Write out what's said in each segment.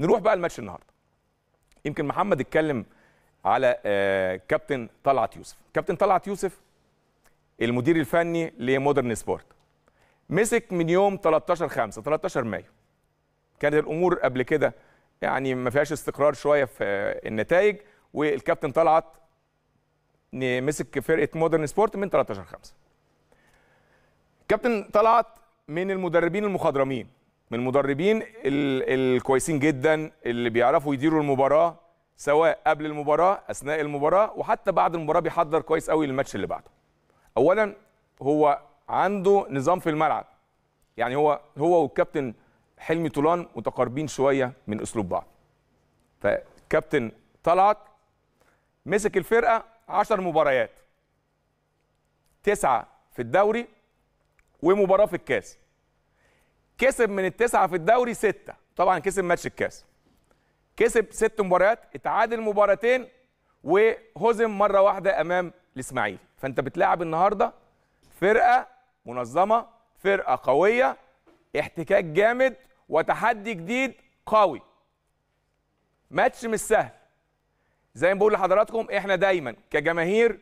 نروح بقى الماتش النهارده يمكن محمد اتكلم على آه، كابتن طلعت يوسف كابتن طلعت يوسف المدير الفني لمودرن سبورت مسك من يوم 13 5 13 مايو كانت الامور قبل كده يعني ما فيهاش استقرار شويه في النتائج والكابتن طلعت مسك فرقه مودرن سبورت من 13 5 كابتن طلعت من المدربين المخضرمين من المدربين الكويسين جدا اللي بيعرفوا يديروا المباراه سواء قبل المباراه اثناء المباراه وحتى بعد المباراه بيحضر كويس قوي للماتش اللي بعده اولا هو عنده نظام في الملعب يعني هو هو والكابتن حلمي طولان متقاربين شويه من اسلوب بعض فكابتن طلعت مسك الفرقه 10 مباريات تسعة في الدوري ومباراه في الكاس كسب من التسعه في الدوري سته طبعا كسب ماتش الكاس كسب ست مباريات اتعادل مباراتين وهزم مره واحده امام الاسماعيلي فانت بتلاعب النهارده فرقه منظمه فرقه قويه احتكاك جامد وتحدي جديد قوي ماتش مش سهل زي ما بقول لحضراتكم احنا دايما كجماهير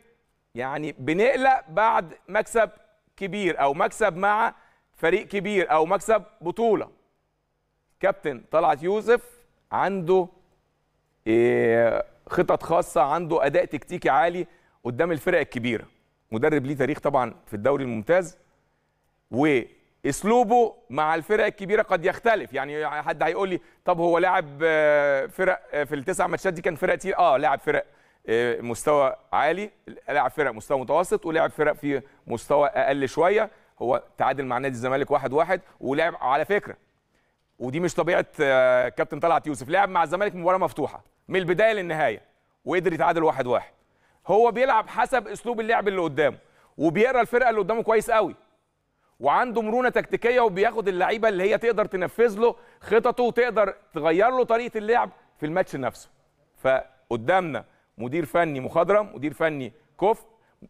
يعني بنقلق بعد مكسب كبير او مكسب مع فريق كبير او مكسب بطوله كابتن طلعت يوسف عنده آه، خطط خاصه عنده اداء تكتيكي عالي قدام الفرق الكبيره مدرب ليه تاريخ طبعا في الدوري الممتاز واسلوبه مع الفرق الكبيره قد يختلف يعني حد هيقول لي طب هو لاعب آه، فرق آه، في التسع ماتشات دي كان فرق كتير اه لاعب فرق مستوى عالي لاعب فرق مستوى متوسط ولاعب فرق في مستوى اقل شويه هو تعادل مع نادي الزمالك 1-1 واحد واحد ولعب على فكره ودي مش طبيعه آه، كابتن طلعت يوسف لعب مع الزمالك مباراه مفتوحه من البدايه للنهايه وقدر يتعادل 1-1 واحد واحد. هو بيلعب حسب اسلوب اللعب اللي قدامه وبيقرا الفرقه اللي قدامه كويس قوي وعنده مرونه تكتيكيه وبياخد اللعيبه اللي هي تقدر تنفذ له خططه وتقدر تغير له طريقه اللعب في الماتش نفسه فقدامنا مدير فني مخضرم مدير فني كفء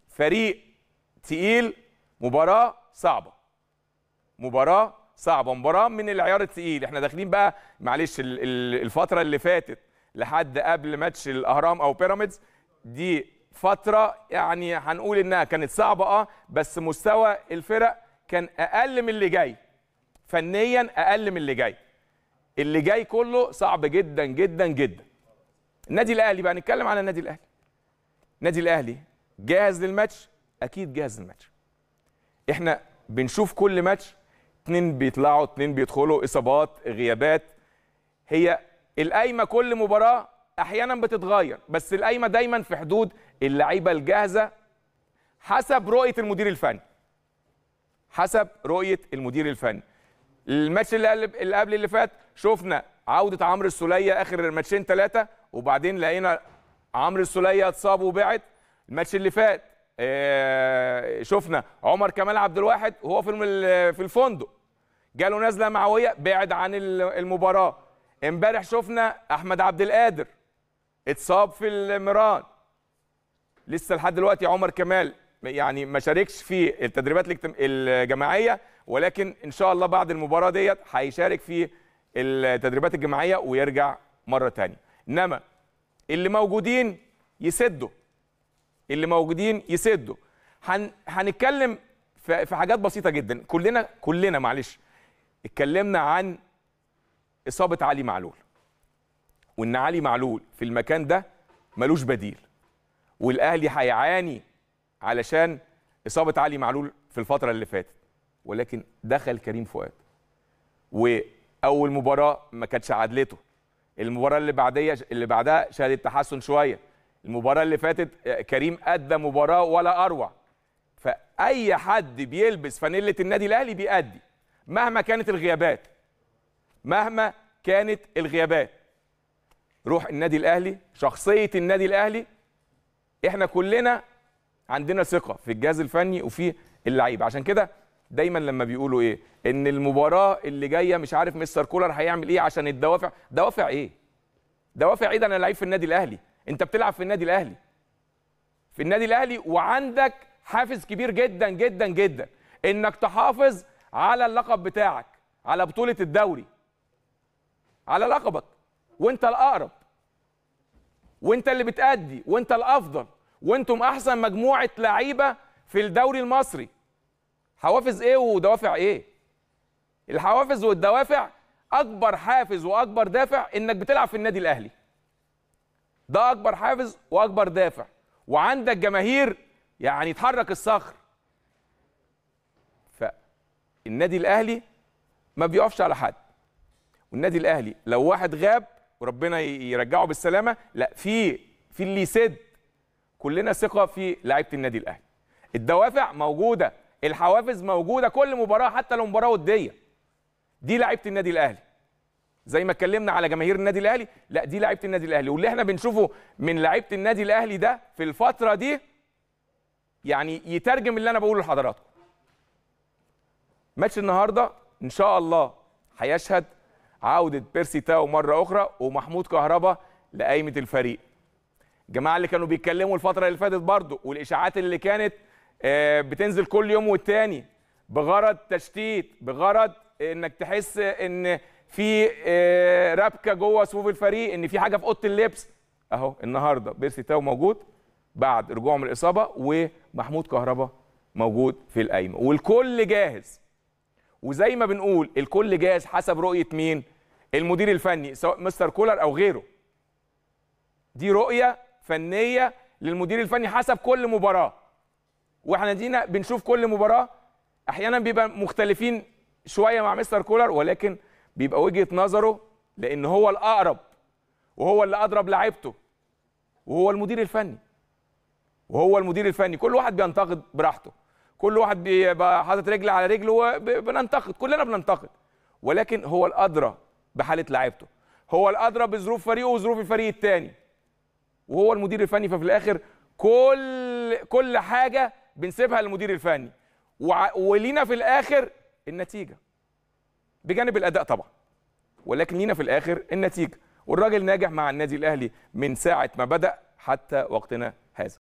فريق تقيل مباراه صعبه مباراه صعبه مباراه من العيار الثقيل احنا داخلين بقى معلش الفتره اللي فاتت لحد قبل ماتش الاهرام او بيراميدز دي فتره يعني هنقول انها كانت صعبه اه بس مستوى الفرق كان اقل من اللي جاي فنيا اقل من اللي جاي اللي جاي كله صعب جدا جدا جدا النادي الاهلي بقى نتكلم على النادي الاهلي النادي الاهلي جاهز للماتش اكيد جاهز للماتش احنا بنشوف كل ماتش اتنين بيطلعوا اتنين بيدخلوا اصابات غيابات هي القايمه كل مباراه احيانا بتتغير بس القايمه دايما في حدود اللعيبه الجاهزه حسب رؤيه المدير الفني حسب رؤيه المدير الفني الماتش اللي قبل اللي فات شفنا عوده عمرو السوليه اخر ماتشين ثلاثه وبعدين لقينا عمرو السوليه اتصاب وبعد الماتش اللي فات آه، شفنا عمر كمال عبد الواحد وهو في في الفندق جاله نزله معويه بعد عن المباراه امبارح شفنا احمد عبد القادر اتصاب في المران لسه لحد دلوقتي عمر كمال يعني ما شاركش في التدريبات الجماعيه ولكن ان شاء الله بعد المباراه ديت هيشارك في التدريبات الجماعيه ويرجع مره ثانيه انما اللي موجودين يسدوا اللي موجودين يسدوا هن... هنتكلم في... في حاجات بسيطه جدا كلنا كلنا معلش اتكلمنا عن اصابه علي معلول وان علي معلول في المكان ده ملوش بديل والاهلي هيعاني علشان اصابه علي معلول في الفتره اللي فاتت ولكن دخل كريم فؤاد واول مباراه ما كانتش عدلته المباراه اللي بعديه اللي بعدها شهدت تحسن شويه المباراه اللي فاتت آه، كريم ادى مباراه ولا اروع فاي حد بيلبس فانيله النادي الاهلي بيأدي مهما كانت الغيابات مهما كانت الغيابات روح النادي الاهلي شخصيه النادي الاهلي احنا كلنا عندنا ثقه في الجهاز الفني وفي اللعيبه عشان كده دايما لما بيقولوا ايه ان المباراه اللي جايه مش عارف مستر كولر هيعمل ايه عشان الدوافع دوافع ايه دوافع ايه ده انا لعيب في النادي الاهلي انت بتلعب في النادي الاهلي في النادي الاهلي وعندك حافز كبير جدا جدا جدا انك تحافظ على اللقب بتاعك على بطوله الدوري على لقبك وانت الاقرب وانت اللي بتأدي وانت الافضل وانتم احسن مجموعه لعيبه في الدوري المصري حوافز ايه ودوافع ايه الحوافز والدوافع اكبر حافز واكبر دافع انك بتلعب في النادي الاهلي ده اكبر حافز واكبر دافع وعندك جماهير يعني تحرك الصخر فالنادي الاهلي ما بيقفش على حد والنادي الاهلي لو واحد غاب وربنا يرجعه بالسلامه لا في في اللي يسد كلنا ثقه في لعيبه النادي الاهلي الدوافع موجوده الحوافز موجوده كل مباراه حتى لو مباراه وديه دي لعيبه النادي الاهلي زي ما اتكلمنا على جماهير النادي الاهلي لا دي لعيبه النادي الاهلي واللي احنا بنشوفه من لعيبه النادي الاهلي ده في الفتره دي يعني يترجم اللي انا بقوله لحضراتكم ماتش النهارده ان شاء الله هيشهد عوده بيرسي تاو مره اخرى ومحمود كهربا لقايمه الفريق الجماعه اللي كانوا بيتكلموا الفتره اللي فاتت برضو والاشاعات اللي كانت آه، بتنزل كل يوم والتاني بغرض تشتيت بغرض انك تحس ان في آه، ربكه جوه صفوف الفريق ان في حاجه في اوضه اللبس اهو النهارده بيرسي تاو موجود بعد رجوعه من الاصابه ومحمود كهربا موجود في القايمه والكل جاهز وزي ما بنقول الكل جاهز حسب رؤيه مين المدير الفني سواء مستر كولر او غيره دي رؤيه فنيه للمدير الفني حسب كل مباراه واحنا دينا بنشوف كل مباراه احيانا بيبقى مختلفين شويه مع مستر كولر ولكن بيبقى وجهه نظره لان هو الاقرب وهو اللي اضرب لعيبته وهو المدير الفني وهو المدير الفني كل واحد بينتقد براحته كل واحد بيبقى حاطط رجل على رجله وبننتقد كلنا بننتقد ولكن هو الادرى بحاله لعيبته هو الادرى بظروف فريقه وظروف الفريق الثاني وهو المدير الفني ففي الاخر كل كل حاجه بنسيبها للمدير الفني ولينا في الاخر النتيجه بجانب الاداء طبعا ولكن لينا في الاخر النتيجه والراجل ناجح مع النادي الاهلي من ساعه ما بدا حتى وقتنا هذا